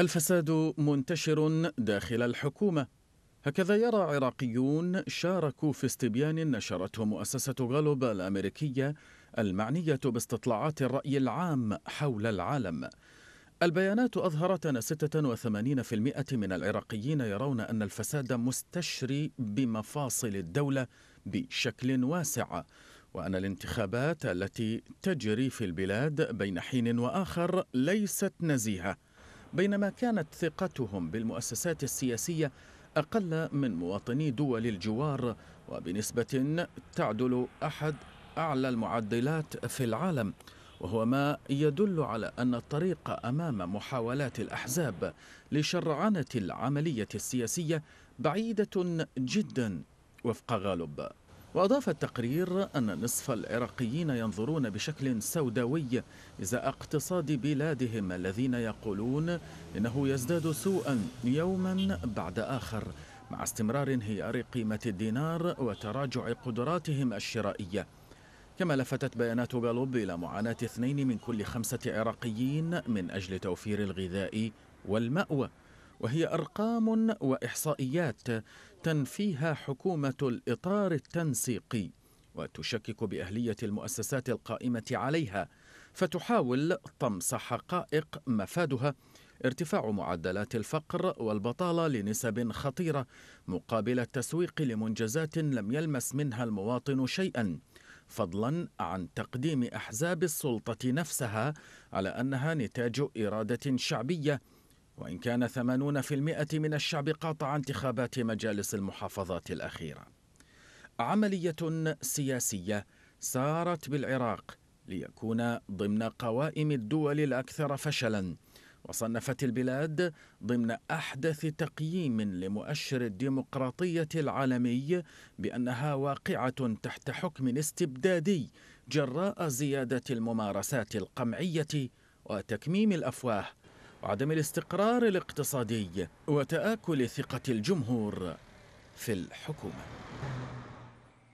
الفساد منتشر داخل الحكومة هكذا يرى عراقيون شاركوا في استبيان نشرته مؤسسة غالوب الأمريكية المعنية باستطلاعات الرأي العام حول العالم البيانات أظهرت أن 86% من العراقيين يرون أن الفساد مستشري بمفاصل الدولة بشكل واسع وأن الانتخابات التي تجري في البلاد بين حين وآخر ليست نزيهة بينما كانت ثقتهم بالمؤسسات السياسية أقل من مواطني دول الجوار وبنسبة تعدل أحد أعلى المعدلات في العالم وهو ما يدل على أن الطريق أمام محاولات الأحزاب لشرعنة العملية السياسية بعيدة جدا وفق غالب وأضاف التقرير أن نصف العراقيين ينظرون بشكل سوداوي إزاء اقتصاد بلادهم الذين يقولون إنه يزداد سوءا يوما بعد آخر مع استمرار انهيار قيمة الدينار وتراجع قدراتهم الشرائية كما لفتت بيانات غالوب إلى معاناة اثنين من كل خمسة عراقيين من أجل توفير الغذاء والمأوى وهي أرقام وإحصائيات تنفيها حكومة الإطار التنسيقي وتشكك بأهلية المؤسسات القائمة عليها فتحاول طمس حقائق مفادها ارتفاع معدلات الفقر والبطالة لنسب خطيرة مقابل التسويق لمنجزات لم يلمس منها المواطن شيئا فضلا عن تقديم أحزاب السلطة نفسها على أنها نتاج إرادة شعبية وإن كان 80% من الشعب قاطع انتخابات مجالس المحافظات الأخيرة عملية سياسية سارت بالعراق ليكون ضمن قوائم الدول الأكثر فشلاً وصنفت البلاد ضمن احدث تقييم لمؤشر الديمقراطيه العالمي بانها واقعه تحت حكم استبدادي جراء زياده الممارسات القمعيه وتكميم الافواه وعدم الاستقرار الاقتصادي وتآكل ثقة الجمهور في الحكومة